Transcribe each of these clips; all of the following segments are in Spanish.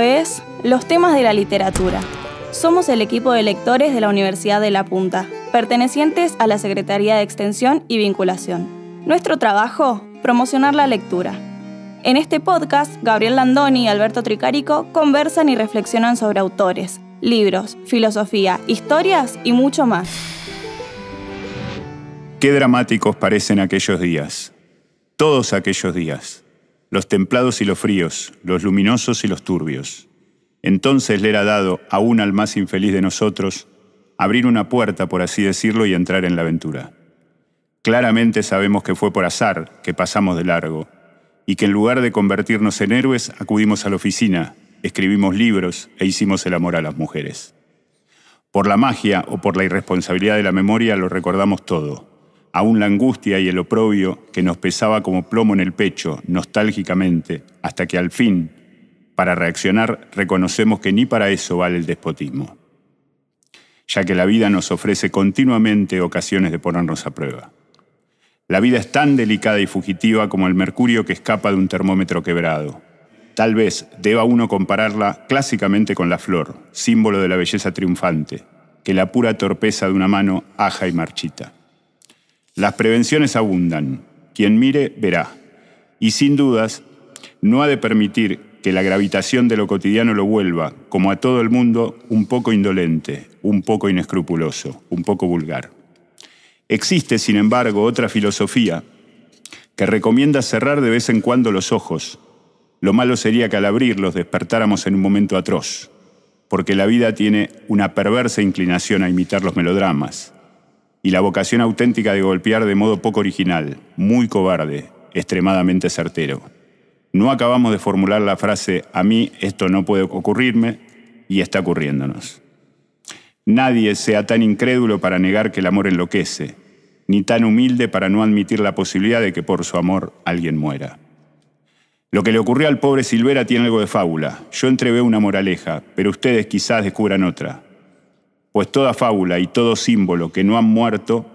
es Los temas de la literatura. Somos el equipo de lectores de la Universidad de La Punta, pertenecientes a la Secretaría de Extensión y Vinculación. Nuestro trabajo, promocionar la lectura. En este podcast, Gabriel Landoni y Alberto Tricarico conversan y reflexionan sobre autores, libros, filosofía, historias y mucho más. Qué dramáticos parecen aquellos días, todos aquellos días los templados y los fríos, los luminosos y los turbios. Entonces le era dado, aún al más infeliz de nosotros, abrir una puerta, por así decirlo, y entrar en la aventura. Claramente sabemos que fue por azar que pasamos de largo, y que en lugar de convertirnos en héroes, acudimos a la oficina, escribimos libros e hicimos el amor a las mujeres. Por la magia o por la irresponsabilidad de la memoria lo recordamos todo, Aún la angustia y el oprobio que nos pesaba como plomo en el pecho, nostálgicamente, hasta que al fin, para reaccionar, reconocemos que ni para eso vale el despotismo, ya que la vida nos ofrece continuamente ocasiones de ponernos a prueba. La vida es tan delicada y fugitiva como el mercurio que escapa de un termómetro quebrado. Tal vez deba uno compararla clásicamente con la flor, símbolo de la belleza triunfante, que la pura torpeza de una mano aja y marchita. Las prevenciones abundan. Quien mire, verá. Y sin dudas, no ha de permitir que la gravitación de lo cotidiano lo vuelva, como a todo el mundo, un poco indolente, un poco inescrupuloso, un poco vulgar. Existe, sin embargo, otra filosofía que recomienda cerrar de vez en cuando los ojos. Lo malo sería que al abrirlos despertáramos en un momento atroz, porque la vida tiene una perversa inclinación a imitar los melodramas, y la vocación auténtica de golpear de modo poco original, muy cobarde, extremadamente certero. No acabamos de formular la frase a mí esto no puede ocurrirme y está ocurriéndonos. Nadie sea tan incrédulo para negar que el amor enloquece, ni tan humilde para no admitir la posibilidad de que por su amor alguien muera. Lo que le ocurrió al pobre Silvera tiene algo de fábula. Yo entrevé una moraleja, pero ustedes quizás descubran otra pues toda fábula y todo símbolo que no han muerto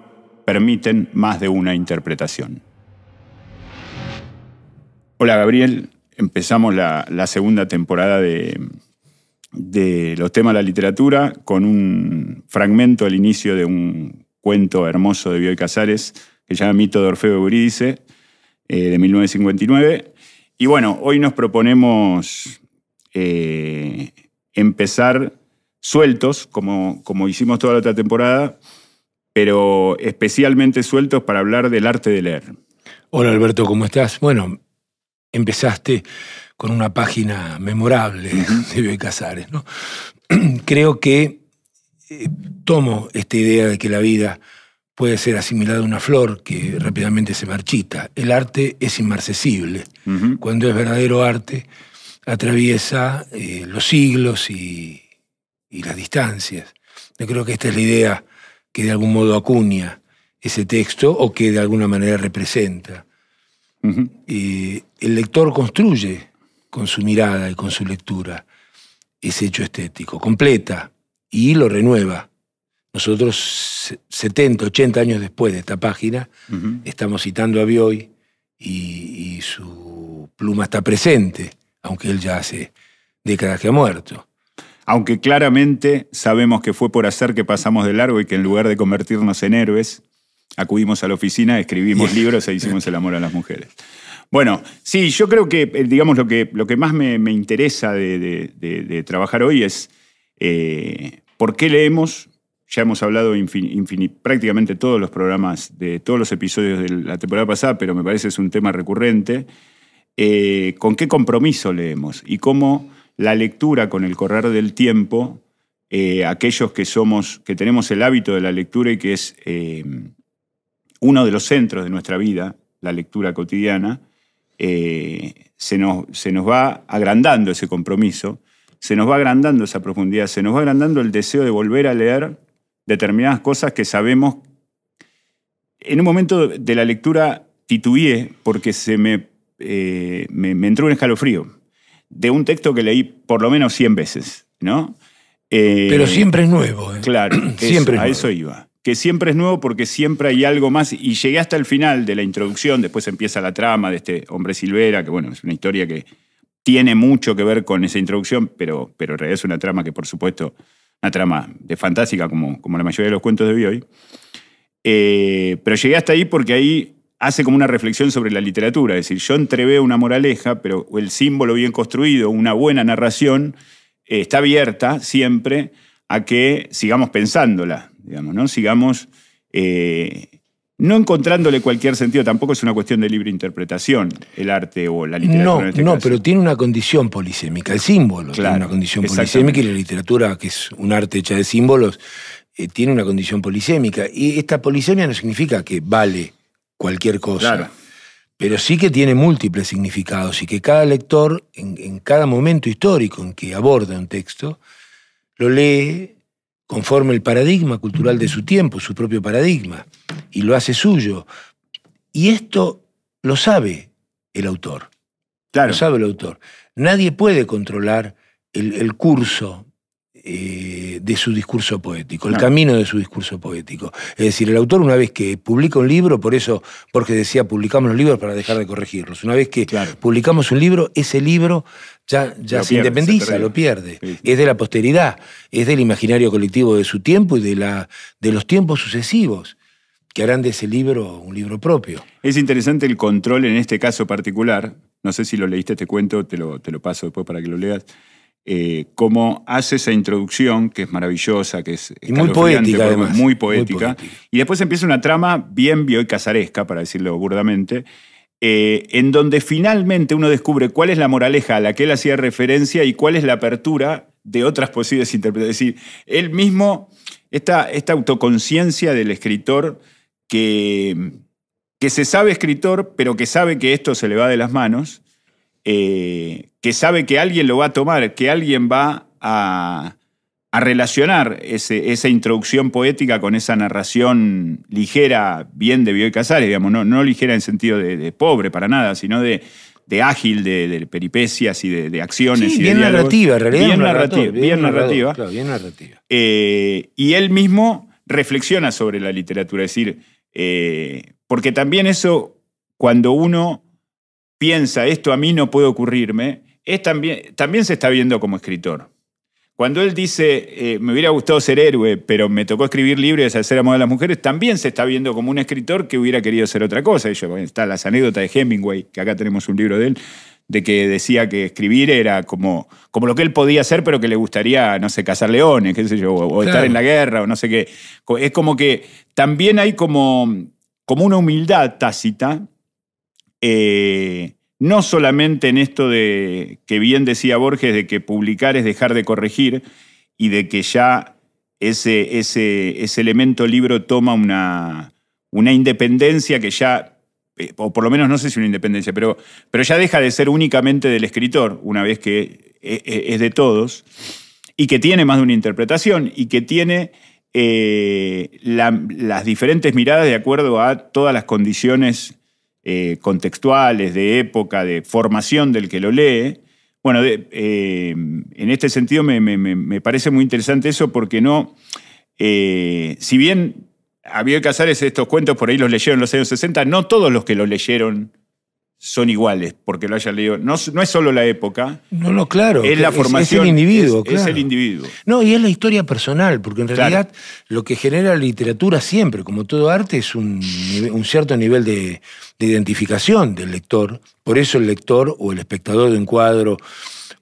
permiten más de una interpretación. Hola Gabriel, empezamos la, segunda temporada de, los temas de la literatura con un fragmento al inicio de un cuento hermoso de Bioy Casares que se llama Mito de Orfeo Eurídice de 1959. Eh, y bueno, hoy nos proponemos eh, empezar sueltos, como, como hicimos toda la otra temporada, pero especialmente sueltos para hablar del arte de leer. Hola Alberto, ¿cómo estás? Bueno, empezaste con una página memorable de Casares. ¿no? Creo que eh, tomo esta idea de que la vida puede ser asimilada a una flor que rápidamente se marchita. El arte es inmarcesible. Cuando es verdadero arte, atraviesa eh, los siglos y, y las distancias. Yo creo que esta es la idea que de algún modo acuña ese texto o que de alguna manera representa. Eh, el lector construye con su mirada y con su lectura ese hecho estético, completa y lo renueva. Nosotros 70, 80 años después de esta página estamos citando a Bioy y su pluma está presente, aunque él ya hace décadas que ha muerto aunque claramente sabemos que fue por hacer que pasamos de largo y que en lugar de convertirnos en héroes, acudimos a la oficina, escribimos libros e hicimos el amor a las mujeres. Bueno, sí, yo creo que, eh, digamos, lo que, lo que más me, interesa de, trabajar hoy es eh, por qué leemos. Ya hemos hablado prácticamente todos los programas, de todos los episodios de la temporada pasada, pero me parece es un tema recurrente. Eh, ¿Con qué compromiso leemos? Y cómo la lectura con el correr del tiempo, eh, aquellos que, somos, que tenemos el hábito de la lectura y que es eh, uno de los centros de nuestra vida, la lectura cotidiana, eh, se, nos, va agrandando ese compromiso, se nos va agrandando esa profundidad, se nos va agrandando el deseo de volver a leer determinadas cosas que sabemos. En un momento de la lectura titubeé porque se me, me entró un escalofrío de un texto que leí por lo menos 100 veces, ¿no? Eh, pero siempre es nuevo. ¿eh? Claro, siempre a eso iba. Que siempre es nuevo porque siempre hay algo más. Y llegué hasta el final de la introducción, después empieza la trama de este hombre Silvera, que bueno, es una historia que tiene mucho que ver con esa introducción, pero, pero en realidad es una trama que, por supuesto, una trama de fantástica, como, como la mayoría de los cuentos de hoy. Eh, pero llegué hasta ahí porque ahí hace como una reflexión sobre la literatura, es decir, yo entreveo una moraleja, pero el símbolo bien construido, una buena narración, eh, está abierta siempre a que sigamos pensándola, digamos, ¿no? Sigamos eh, no encontrándole cualquier sentido, tampoco es una cuestión de libre interpretación el arte o la literatura. No, en este no pero tiene una condición polisémica, el símbolo tiene una condición polisémica y la literatura, que es un arte hecha de símbolos, eh, tiene una condición polisémica. Y esta polisemia no significa que vale cualquier cosa. Pero sí que tiene múltiples significados y que cada lector, en, cada momento histórico en que aborda un texto, lo lee conforme el paradigma cultural de su tiempo, su propio paradigma, y lo hace suyo. Y esto lo sabe el autor. Lo sabe el autor. Nadie puede controlar el, el curso eh, de su discurso poético, el camino de su discurso poético. Es decir, el autor una vez que publica un libro, por eso porque decía, publicamos los libros para dejar de corregirlos, una vez que publicamos un libro, ese libro ya, ya se independiza, lo pierde. Es de la posteridad, es del imaginario colectivo de su tiempo y de, la, de los tiempos sucesivos que harán de ese libro un libro propio. Es interesante el control en este caso particular. No sé si lo leíste, este cuento, te lo, te lo paso después para que lo leas. Eh, cómo hace esa introducción, que es maravillosa, que es muy, poética, muy poética, Y después empieza una trama bien casaresca para decirlo burdamente, eh, en donde finalmente uno descubre cuál es la moraleja a la que él hacía referencia y cuál es la apertura de otras posibles interpretaciones. Es decir, él mismo, esta, esta autoconciencia del escritor que, que se sabe escritor, pero que sabe que esto se le va de las manos, eh, que sabe que alguien lo va a tomar, que alguien va a, relacionar esa introducción poética con esa narración ligera, bien de y Casares, digamos, no, ligera en sentido de, pobre para nada, sino de, ágil, de, peripecias y de, acciones. y bien narrativa, en realidad. Bien narrativa. Bien, eh, narrativa. y él mismo reflexiona sobre la literatura, decir, eh, porque también eso, cuando uno piensa, esto a mí no puede ocurrirme, es también, también se está viendo como escritor. Cuando él dice, eh, me hubiera gustado ser héroe, pero me tocó escribir libros y hacer amor a las mujeres, también se está viendo como un escritor que hubiera querido ser otra cosa. Y está la anécdotas de Hemingway, que acá tenemos un libro de él, de que decía que escribir era como, como lo que él podía hacer, pero que le gustaría, no sé, cazar leones, qué sé yo, o, estar en la guerra, o no sé qué. Es como que también hay como, como una humildad tácita eh, no solamente en esto de que bien decía Borges, de que publicar es dejar de corregir y de que ya ese, ese, ese elemento libro toma una, una independencia que ya, eh, o por lo menos no sé si una independencia, pero, pero ya deja de ser únicamente del escritor, una vez que eh, es de todos, y que tiene más de una interpretación y que tiene las diferentes miradas de acuerdo a todas las condiciones eh, contextuales, de época, de formación del que lo lee. Bueno, eh, en este sentido me, parece muy interesante eso porque no, eh, si bien había Casares estos cuentos por ahí los leyeron en los años 60, no todos los que los leyeron son iguales, porque lo haya leído. No, no es solo la época. No, no, claro. Es la formación. Es, el individuo. el individuo. No, y es la historia personal, porque en realidad lo que genera la literatura siempre, como todo arte, es un, cierto nivel de, identificación del lector. Por eso el lector o el espectador de un cuadro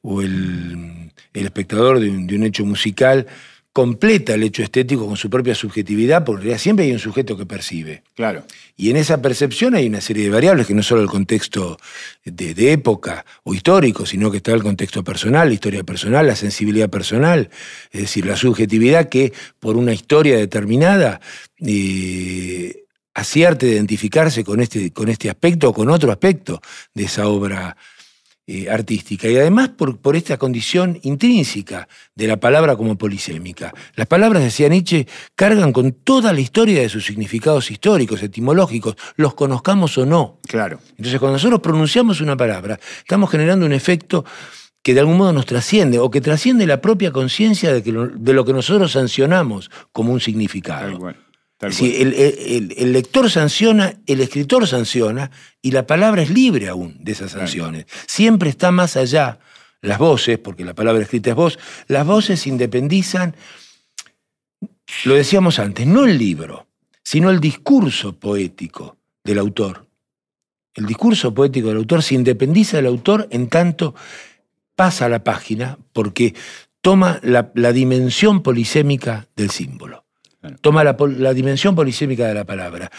o el, espectador de de un hecho musical completa el hecho estético con su propia subjetividad, porque siempre hay un sujeto que percibe. Claro. Y en esa percepción hay una serie de variables, que no solo el contexto de, época o histórico, sino que está el contexto personal, la historia personal, la sensibilidad personal, es decir, la subjetividad que por una historia determinada eh, de identificarse con este, con este aspecto o con otro aspecto de esa obra eh, artística. Y además por, esta condición intrínseca de la palabra como polisémica. Las palabras, decía Nietzsche, cargan con toda la historia de sus significados históricos, etimológicos, los conozcamos o no. Claro. Entonces, cuando nosotros pronunciamos una palabra, estamos generando un efecto que de algún modo nos trasciende o que trasciende la propia conciencia de, de, lo que nosotros sancionamos como un significado. Sí, el, el, lector sanciona, el escritor sanciona, y la palabra es libre aún de esas sanciones. Siempre está más allá. Las voces, porque la palabra escrita es voz, las voces independizan, lo decíamos antes, no el libro, sino el discurso poético del autor. El discurso poético del autor se independiza del autor en tanto pasa la página porque toma la dimensión polisémica del símbolo. Toma la, dimensión polisémica de la palabra.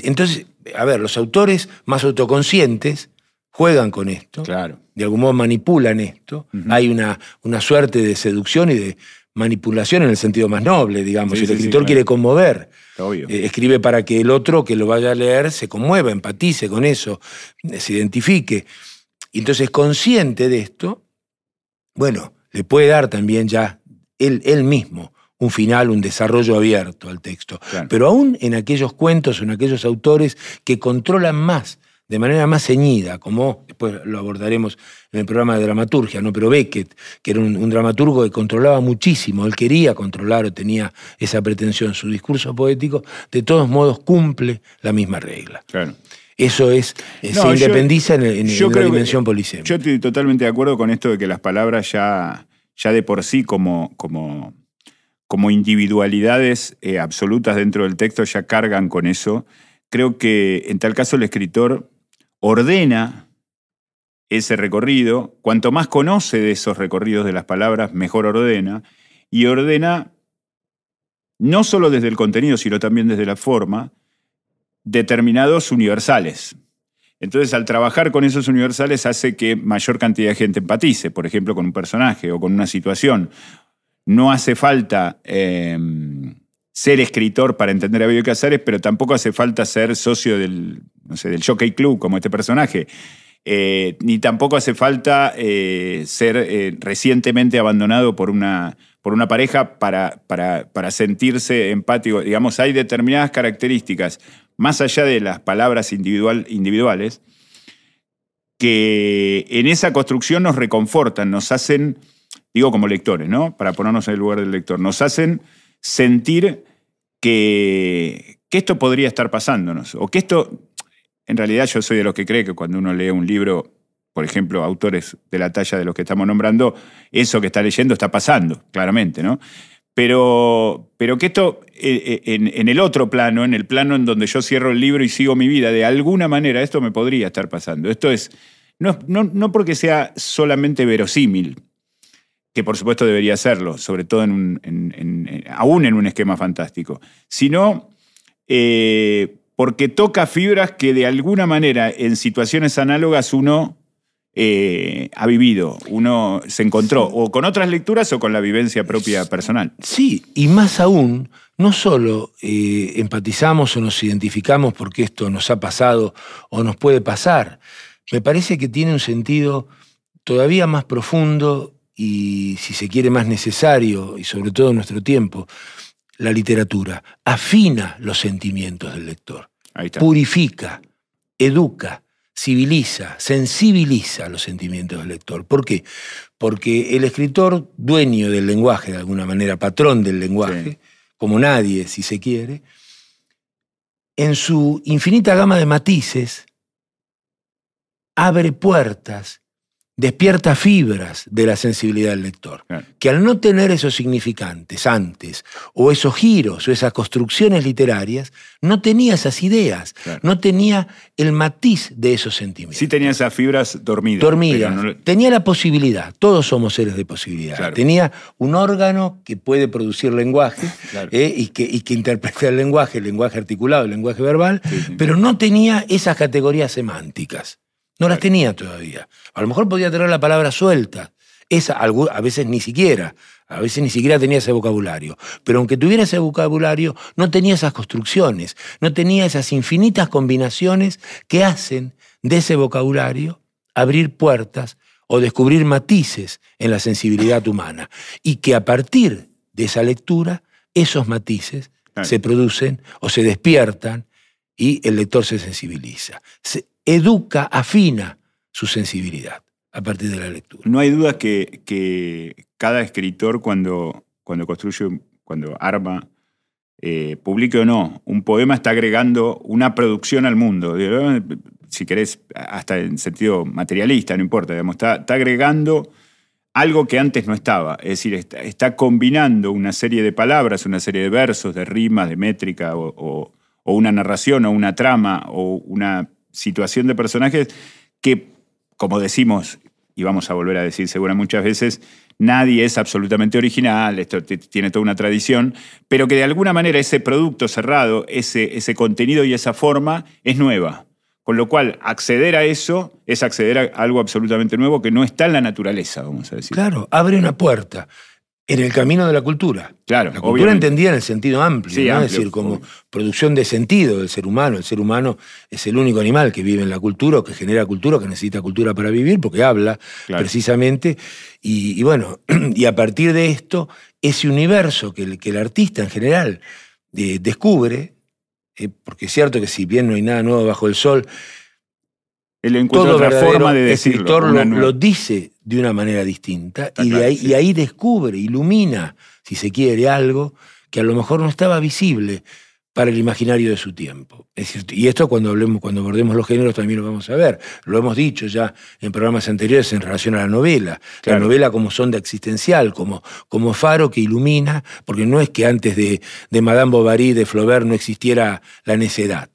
Entonces, a ver, los autores más autoconscientes juegan con esto. Claro. De algún modo manipulan esto. Hay una, una suerte de seducción y de manipulación en el sentido más noble, digamos. Si el escritor quiere conmover. Eh, escribe para que el otro que lo vaya a leer se conmueva, empatice con eso, eh, se identifique. Y entonces, consciente de esto, bueno, le puede dar también ya él mismo un final, un desarrollo abierto al texto. Pero aún en aquellos cuentos, en aquellos autores que controlan más, de manera más ceñida, como después lo abordaremos en el programa de dramaturgia, ¿no? pero Beckett, que era un, dramaturgo que controlaba muchísimo, él quería controlar o tenía esa pretensión, su discurso poético, de todos modos cumple la misma regla. Claro. Eso es, eh, se independiza en, la dimensión polisémica. Yo estoy totalmente de acuerdo con esto de que las palabras ya, ya de por sí como, como como individualidades eh, absolutas dentro del texto ya cargan con eso. Creo que en tal caso el escritor ordena ese recorrido, cuanto más conoce de esos recorridos de las palabras, mejor ordena, y ordena no solo desde el contenido, sino también desde la forma, determinados universales. Entonces, al trabajar con esos universales hace que mayor cantidad de gente empatice, por ejemplo, con un personaje o con una situación no hace falta em, ser escritor para entender a Bello Casares, pero tampoco hace falta ser socio del, del Jockey Club, como este personaje. Eh, ni tampoco hace falta eh, ser eh, recientemente abandonado por una, por una pareja para, para, sentirse empático. Digamos, hay determinadas características, más allá de las palabras individuales, que en esa construcción nos reconfortan, nos hacen digo como lectores, ¿no? Para ponernos en el lugar del lector, nos hacen sentir que, esto podría estar pasándonos, o que esto, en realidad yo soy de los que cree que cuando uno lee un libro, por ejemplo, autores de la talla de los que estamos nombrando, eso que está leyendo está pasando, claramente, ¿no? Pero, pero que esto, eh, eh, en, el otro plano, en el plano en donde yo cierro el libro y sigo mi vida, de alguna manera esto me podría estar pasando. Esto es, no, no, no porque sea solamente verosímil, que por supuesto debería serlo, sobre todo en un, eh, aún en un esquema fantástico, sino eh, porque toca fibras que de alguna manera en situaciones análogas uno eh, ha vivido, uno se encontró o con otras lecturas o con la vivencia propia personal. Sí, y más aún, no solo empatizamos o nos identificamos porque esto nos ha pasado o nos puede pasar, me parece que tiene un sentido todavía más profundo y, si se quiere, más necesario, y sobre todo en nuestro tiempo, la literatura afina los sentimientos del lector, purifica, educa, civiliza, sensibiliza los sentimientos del lector. ¿Por qué? Porque el escritor, dueño del lenguaje, de alguna manera, patrón del lenguaje, como nadie, si se quiere, en su infinita gama de matices, abre puertas despierta fibras de la sensibilidad del lector, que al no tener esos significantes antes, o esos giros, o esas construcciones literarias, no tenía esas ideas, no tenía el matiz de esos sentimientos. Sí tenía esas fibras dormidas. Dormidas. Tenía la posibilidad, todos somos seres de posibilidad. Tenía un órgano que puede producir lenguaje eh, y, que, interpreta el lenguaje, el lenguaje articulado, el lenguaje verbal, pero no tenía esas categorías semánticas. No las tenía todavía. A lo mejor podía tener la palabra suelta. Esa a veces ni siquiera, a veces ni siquiera tenía ese vocabulario. Pero aunque tuviera ese vocabulario, no tenía esas construcciones, no tenía esas infinitas combinaciones que hacen de ese vocabulario abrir puertas o descubrir matices en la sensibilidad humana. Y que a partir de esa lectura, esos matices se producen o se despiertan y el lector se sensibiliza, se educa, afina su sensibilidad a partir de la lectura. No hay duda que, cada escritor cuando, cuando construye, cuando arma, eh, publique o no, un poema está agregando una producción al mundo. Si querés, hasta en sentido materialista, no importa, está, agregando algo que antes no estaba. Es decir, está, combinando una serie de palabras, una serie de versos, de rimas, de métrica o o una narración o una trama o una situación de personajes que, como decimos, y vamos a volver a decir segura muchas veces, nadie es absolutamente original, esto tiene toda una tradición, pero que de alguna manera ese producto cerrado, ese, ese contenido y esa forma es nueva. Con lo cual, acceder a eso es acceder a algo absolutamente nuevo que no está en la naturaleza, vamos a decir. Claro, abre una puerta en el camino de la cultura. Claro, la cultura entendida en el sentido amplio, es decir, como producción de sentido del ser humano. El ser humano es el único animal que vive en la cultura, que genera cultura, que necesita cultura para vivir, porque habla precisamente. Y, bueno, y a partir de esto, ese universo que el, que el artista en general eh, descubre, eh, porque es cierto que si bien no hay nada nuevo bajo el sol, el todo otra forma de decirlo, lo, lo, dice de una manera distinta y, ahí, descubre, ilumina, si se quiere, algo que a lo mejor no estaba visible para el imaginario de su tiempo. y esto cuando hablemos, cuando abordemos los géneros también lo vamos a ver. Lo hemos dicho ya en programas anteriores en relación a la novela. La novela como sonda existencial, como, como faro que ilumina, porque no es que antes de, Madame Bovary, de Flaubert, no existiera la necedad.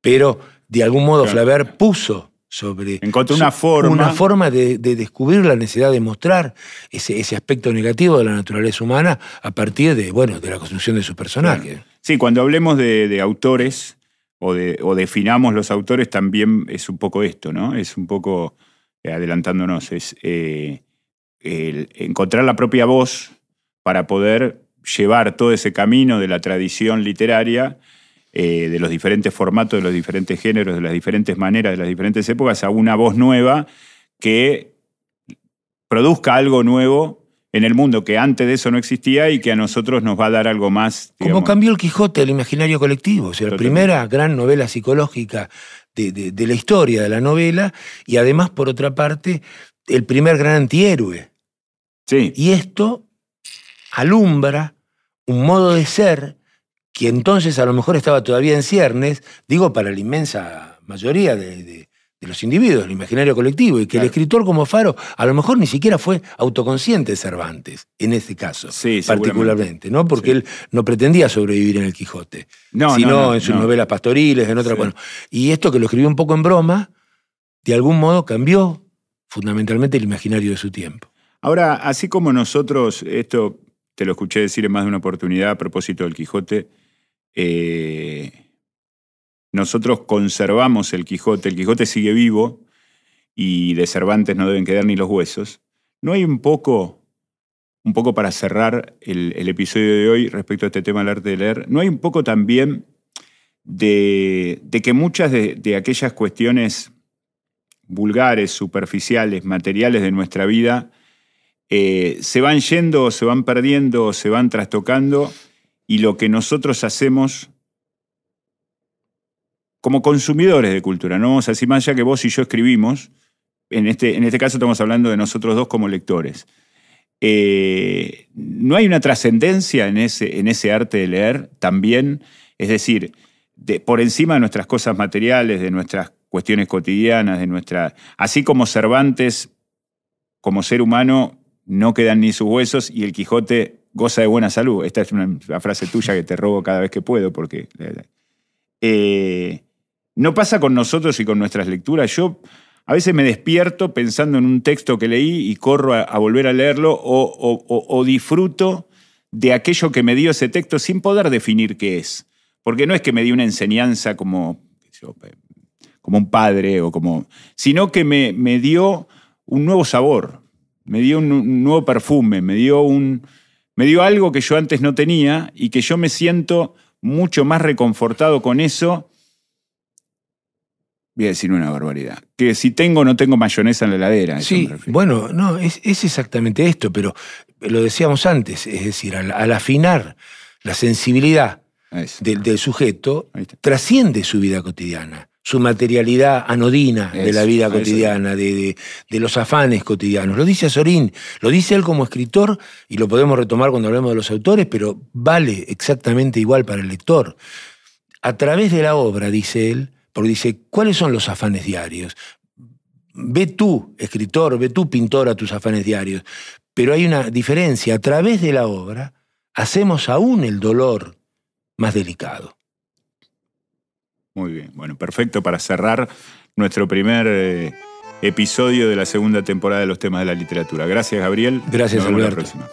Pero de algún modo Flaubert puso sobre... una forma... Una forma de, descubrir la necesidad de mostrar ese, aspecto negativo de la naturaleza humana a partir de, bueno, de la construcción de su personaje Sí, cuando hablemos de, autores o, definamos los autores, también es un poco esto, ¿no? Es un poco, eh, adelantándonos, es eh, encontrar la propia voz para poder llevar todo ese camino de la tradición literaria eh, de los diferentes formatos, de los diferentes géneros, de las diferentes maneras, de las diferentes épocas, a una voz nueva que produzca algo nuevo en el mundo que antes de eso no existía y que a nosotros nos va a dar algo más. Como cambió el Quijote el imaginario colectivo, o sea, la primera gran novela psicológica de, de, la historia de la novela y además, por otra parte, el primer gran antihéroe. Sí. Y esto alumbra un modo de ser que entonces a lo mejor estaba todavía en ciernes, digo, para la inmensa mayoría de, los individuos, el imaginario colectivo, y que el escritor como Faro a lo mejor ni siquiera fue autoconsciente de Cervantes, en este caso, particularmente, ¿no? Porque él no pretendía sobrevivir en el Quijote, sino en sus novelas pastoriles, en otra. y esto que lo escribió un poco en broma, de algún modo cambió fundamentalmente el imaginario de su tiempo. Ahora, así como nosotros, esto te lo escuché decir en más de una oportunidad a propósito del Quijote, eh, nosotros conservamos el Quijote, el Quijote sigue vivo y de Cervantes no deben quedar ni los huesos. ¿No hay un poco, un poco para cerrar el, episodio de hoy respecto a este tema del arte de leer, no hay un poco también de, de que muchas de, aquellas cuestiones vulgares, superficiales, materiales de nuestra vida, eh, se van yendo, se van perdiendo, se van trastocando y lo que nosotros hacemos como consumidores de cultura. No vamos a decir más allá que vos y yo escribimos, en este, en este caso estamos hablando de nosotros dos como lectores. Eh, ¿No hay una trascendencia en ese, en ese arte de leer también? Es decir, de, por encima de nuestras cosas materiales, de nuestras cuestiones cotidianas, de nuestra. Así como Cervantes, como ser humano, no quedan ni sus huesos, y el Quijote goza de buena salud. Esta es una, frase tuya que te robo cada vez que puedo porque... Eh, no pasa con nosotros y con nuestras lecturas. Yo a veces me despierto pensando en un texto que leí y corro a, volver a leerlo o, disfruto de aquello que me dio ese texto sin poder definir qué es. Porque no es que me dio una enseñanza como, como un padre o como. sino que me, me dio un nuevo sabor, me dio un nuevo perfume, me dio un, me dio algo que yo antes no tenía y que yo me siento mucho más reconfortado con eso. Voy a decir una barbaridad. Que si tengo o no tengo mayonesa en la heladera. Sí, bueno, no, es, exactamente esto, pero lo decíamos antes, es decir, al, afinar la sensibilidad del, sujeto, trasciende su vida cotidiana su materialidad anodina de la vida cotidiana, de, los afanes cotidianos. Lo dice Sorín, lo dice él como escritor y lo podemos retomar cuando hablemos de los autores, pero vale exactamente igual para el lector. A través de la obra, dice él, porque dice, ¿cuáles son los afanes diarios? Ve tú, escritor, ve tú, pintora, tus afanes diarios. Pero hay una diferencia. A través de la obra hacemos aún el dolor más delicado. Muy bien, bueno, perfecto para cerrar nuestro primer eh, episodio de la segunda temporada de los temas de la literatura. Gracias, Gabriel. Gracias, Nos vemos La próxima.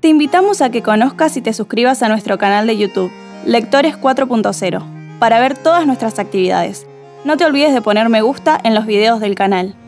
Te invitamos a que conozcas y te suscribas a nuestro canal de YouTube, Lectores 4.0, para ver todas nuestras actividades. No te olvides de poner me gusta en los videos del canal.